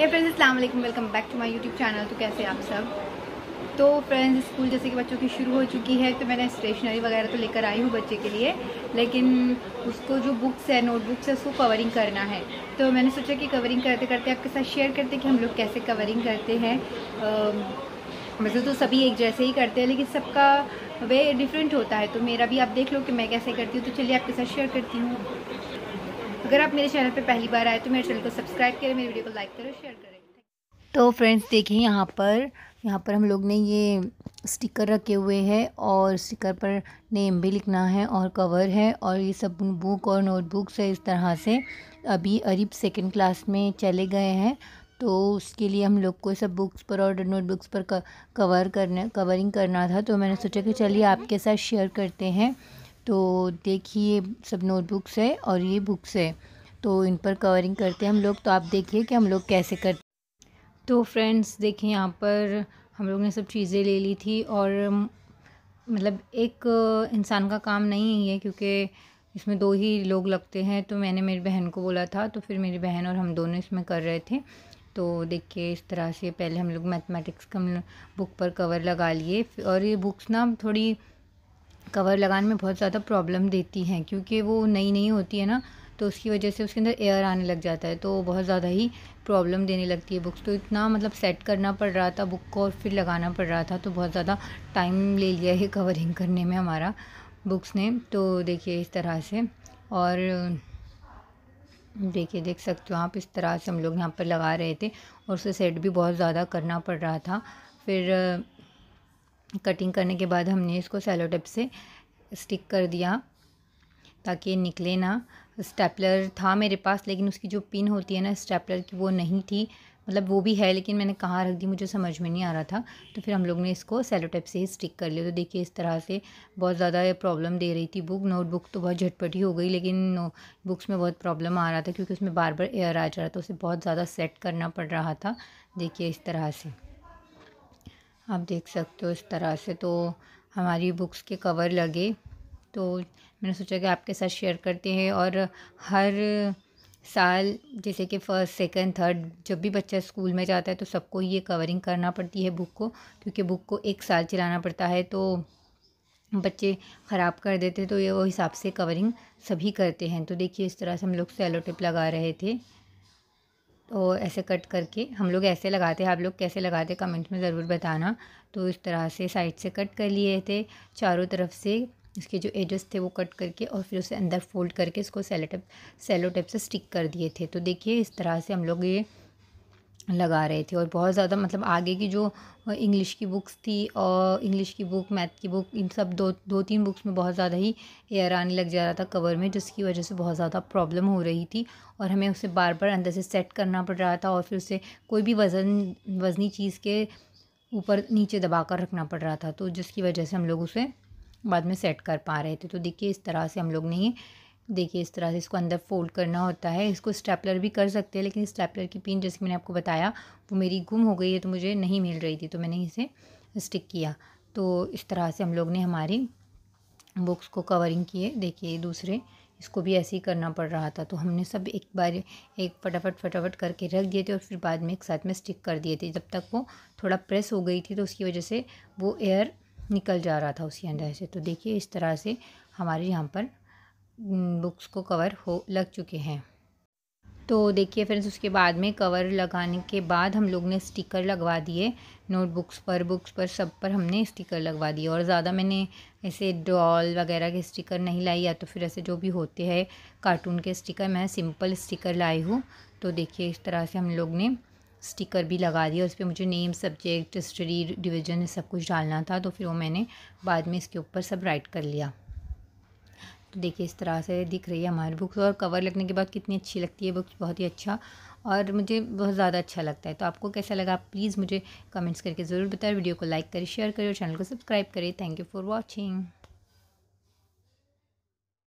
हे friends अल्लाम welcome back to my YouTube channel तो कैसे आप सब तो फ्रेंड्स स्कूल जैसे कि बच्चों की शुरू हो चुकी है तो मैंने स्टेशनरी वगैरह तो लेकर आई हूँ बच्चे के लिए लेकिन उसको जो बुक्स है नोटबुक्स है उसको कवरिंग करना है तो मैंने सोचा कि कवरिंग करते करते आपके साथ शेयर करते कि हम लोग कैसे कवरिंग करते हैं वैसे तो सभी एक जैसे ही करते हैं लेकिन सबका वे डिफरेंट होता है तो मेरा भी आप देख लो कि मैं कैसे करती हूँ तो चलिए आपके साथ शेयर करती हूँ अगर आप मेरे चैनल पर पहली बार आए तो मेरे चैनल को सब्सक्राइब करें मेरे वीडियो को लाइक करें शेयर करें तो फ्रेंड्स देखिए यहाँ पर यहाँ पर हम लोग ने ये स्टिकर रखे हुए हैं और स्टिकर पर नेम भी लिखना है और कवर है और ये सब बुक और नोटबुक्स है इस तरह से अभी अरीब सेकंड क्लास में चले गए हैं तो उसके लिए हम लोग को सब बुक्स पर और नोटबुक्स पर कवर करना कवरिंग करना था तो मैंने सोचा कि चलिए आपके साथ शेयर करते हैं तो देखिए सब नोटबुक्स है और ये बुक्स है तो इन पर कवरिंग करते हैं हम लोग तो आप देखिए कि हम लोग कैसे करते तो फ्रेंड्स देखें यहाँ पर हम लोग ने सब चीज़ें ले ली थी और मतलब एक इंसान का काम नहीं है क्योंकि इसमें दो ही लोग लगते हैं तो मैंने मेरी बहन को बोला था तो फिर मेरी बहन और हम दोनों इसमें कर रहे थे तो देखिए इस तरह से पहले हम लोग मैथमेटिक्स का बुक पर कवर लगा लिए और ये बुक्स ना थोड़ी कवर लगाने में बहुत ज़्यादा प्रॉब्लम देती हैं क्योंकि वो नई नई होती है ना तो उसकी वजह से उसके अंदर एयर आने लग जाता है तो बहुत ज़्यादा ही प्रॉब्लम देने लगती है बुक्स तो इतना मतलब सेट करना पड़ रहा था बुक को और फिर लगाना पड़ रहा था तो बहुत ज़्यादा टाइम ले लिया है कवरिंग करने में हमारा बुक्स ने तो देखिए इस तरह से और देखिए देख सकते हो आप इस तरह से हम लोग यहाँ पर लगा रहे थे और उसे सेट भी बहुत ज़्यादा करना पड़ रहा था फिर कटिंग करने के बाद हमने इसको सेलो टेप से स्टिक कर दिया ताकि ये निकले ना स्टेपलर था मेरे पास लेकिन उसकी जो पिन होती है ना स्टेपलर की वो नहीं थी मतलब वो भी है लेकिन मैंने कहाँ रख दी मुझे समझ में नहीं आ रहा था तो फिर हम लोग ने इसको सेलो टेप से ही स्टिक कर लिया तो देखिए इस तरह से बहुत ज़्यादा प्रॉब्लम दे रही थी बुक नोटबुक तो बहुत झटपटी हो गई लेकिन बुक्स में बहुत प्रॉब्लम आ रहा था क्योंकि उसमें बार बार एयर आ जा रहा था तो उसे बहुत ज़्यादा सेट करना पड़ रहा था देखिए इस तरह से आप देख सकते हो इस तरह से तो हमारी बुक्स के कवर लगे तो मैंने सोचा कि आपके साथ शेयर करते हैं और हर साल जैसे कि फ़र्स्ट सेकंड थर्ड जब भी बच्चा स्कूल में जाता है तो सबको ये कवरिंग करना पड़ती है बुक को क्योंकि बुक को एक साल चलाना पड़ता है तो बच्चे ख़राब कर देते तो ये वो हिसाब से कवरिंग सभी करते हैं तो देखिए इस तरह से हम लोग सेलो टिप लगा रहे थे तो ऐसे कट करके हम लोग ऐसे लगाते हैं आप लोग कैसे लगाते कमेंट में ज़रूर बताना तो इस तरह से साइड से कट कर लिए थे चारों तरफ से इसके जो एजेस थे वो कट करके और फिर उसे अंदर फोल्ड करके इसको सेलो सेलोटेप सेलो टेप से स्टिक कर दिए थे तो देखिए इस तरह से हम लोग ये लगा रहे थे और बहुत ज़्यादा मतलब आगे की जो इंग्लिश की बुक्स थी और इंग्लिश की बुक मैथ की बुक इन सब दो दो तीन बुक्स में बहुत ज़्यादा ही एयर आने लग जा रहा था कवर में जिसकी वजह से बहुत ज़्यादा प्रॉब्लम हो रही थी और हमें उसे बार बार अंदर से सेट करना पड़ रहा था और फिर उसे कोई भी वज़न वज़नी चीज़ के ऊपर नीचे दबा कर रखना पड़ रहा था तो जिसकी वजह से हम लोग उसे बाद में सेट कर पा रहे थे तो देखिए इस तरह से हम लोग ने देखिए इस तरह से इसको अंदर फोल्ड करना होता है इसको स्टेपलर भी कर सकते हैं लेकिन स्टेपलर की पिन जैसे मैंने आपको बताया वो मेरी गुम हो गई है तो मुझे नहीं मिल रही थी तो मैंने इसे स्टिक किया तो इस तरह से हम लोग ने हमारी बुक्स को कवरिंग किए देखिए दूसरे इसको भी ऐसे ही करना पड़ रहा था तो हमने सब एक बार एक फटाफट फटाफट करके रख दिए थे और फिर बाद में एक साथ में स्टिक कर दिए थे जब तक वो थोड़ा प्रेस हो गई थी तो उसकी वजह से वो एयर निकल जा रहा था उसी अंदर से तो देखिए इस तरह से हमारे यहाँ पर बुक्स को कवर हो लग चुके हैं तो देखिए फ्रेंड्स उसके बाद में कवर लगाने के बाद हम लोग ने स्टिकर लगवा दिए नोटबुक्स पर बुक्स पर सब पर हमने स्टिकर लगवा दिए और ज़्यादा मैंने ऐसे डॉल वगैरह के स्टिकर नहीं लाई या तो फिर ऐसे जो भी होते हैं कार्टून के स्टिकर मैं सिंपल स्टिकर लाई हूँ तो देखिए इस तरह से हम लोग ने स्टिकर भी लगा दिया उस पर मुझे नेम सब्जेक्ट स्टडी डिवीज़न सब कुछ डालना था तो फिर वो मैंने बाद में इसके ऊपर सब राइट कर लिया तो देखिए इस तरह से दिख रही है हमारी बुक्स और कवर लगने के बाद कितनी अच्छी लगती है बुक्स बहुत ही अच्छा और मुझे बहुत ज़्यादा अच्छा लगता है तो आपको कैसा लगा आप प्लीज़ मुझे कमेंट्स करके ज़रूर बताएं वीडियो को लाइक करें शेयर करें और चैनल को सब्सक्राइब करें थैंक यू फॉर वॉचिंग